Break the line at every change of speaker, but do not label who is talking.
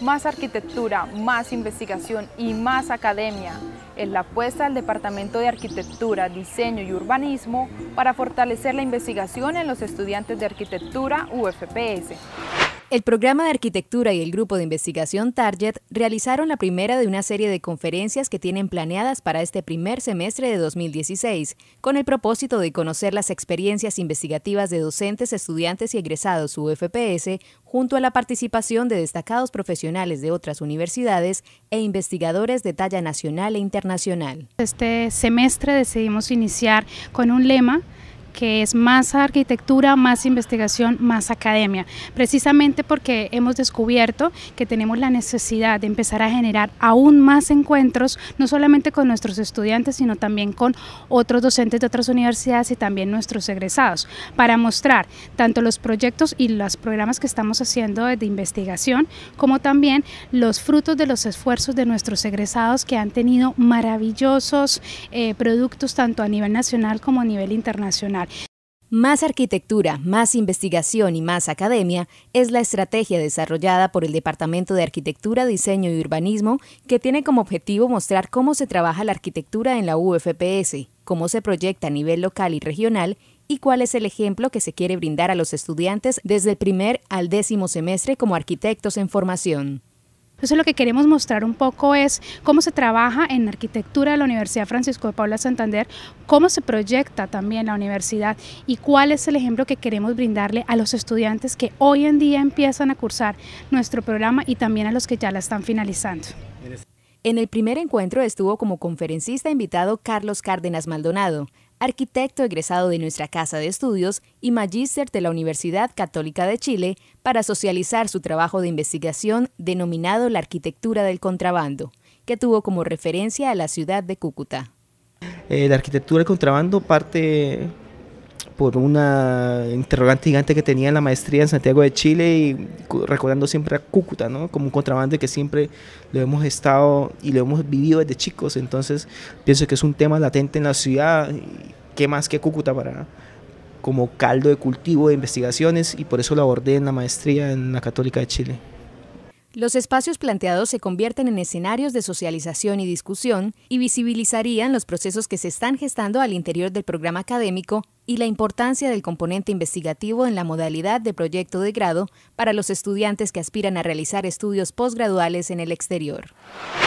Más arquitectura, más investigación y más academia es la apuesta del Departamento de Arquitectura, Diseño y Urbanismo para fortalecer la investigación en los estudiantes de arquitectura UFPS.
El programa de arquitectura y el grupo de investigación Target realizaron la primera de una serie de conferencias que tienen planeadas para este primer semestre de 2016, con el propósito de conocer las experiencias investigativas de docentes, estudiantes y egresados UFPS, junto a la participación de destacados profesionales de otras universidades e investigadores de talla nacional e internacional.
Este semestre decidimos iniciar con un lema que es más arquitectura, más investigación, más academia, precisamente porque hemos descubierto que tenemos la necesidad de empezar a generar aún más encuentros, no solamente con nuestros estudiantes, sino también con otros docentes de otras universidades y también nuestros egresados, para mostrar tanto los proyectos y los programas que estamos haciendo de investigación, como también los frutos de los esfuerzos de nuestros egresados que han tenido maravillosos eh, productos tanto a nivel nacional como a nivel internacional. Más
arquitectura, más investigación y más academia es la estrategia desarrollada por el Departamento de Arquitectura, Diseño y Urbanismo que tiene como objetivo mostrar cómo se trabaja la arquitectura en la UFPS, cómo se proyecta a nivel local y regional y cuál es el ejemplo que se quiere brindar a los estudiantes desde el primer al décimo semestre como arquitectos en
formación. Entonces lo que queremos mostrar un poco es cómo se trabaja en arquitectura de la Universidad Francisco de Paula Santander, cómo se proyecta también la universidad y cuál es el ejemplo que queremos brindarle a los estudiantes que hoy en día empiezan a cursar nuestro programa y también a los que ya la están finalizando.
En el primer encuentro estuvo como conferencista invitado Carlos Cárdenas Maldonado, arquitecto egresado de nuestra Casa de Estudios y magíster de la Universidad Católica de Chile, para socializar su trabajo de investigación denominado La Arquitectura del Contrabando, que tuvo como referencia a la ciudad de Cúcuta.
Eh, la arquitectura del contrabando parte por una interrogante gigante que tenía en la maestría en Santiago de Chile y recordando siempre a Cúcuta, ¿no? Como un contrabando que siempre lo hemos estado y lo hemos vivido desde chicos. Entonces pienso que es un tema latente en la ciudad qué más que Cúcuta para como caldo de cultivo de investigaciones y por eso la abordé en la maestría en la Católica de Chile.
Los espacios planteados se convierten en escenarios de socialización y discusión y visibilizarían los procesos que se están gestando al interior del programa académico y la importancia del componente investigativo en la modalidad de proyecto de grado para los estudiantes que aspiran a realizar estudios posgraduales en el exterior.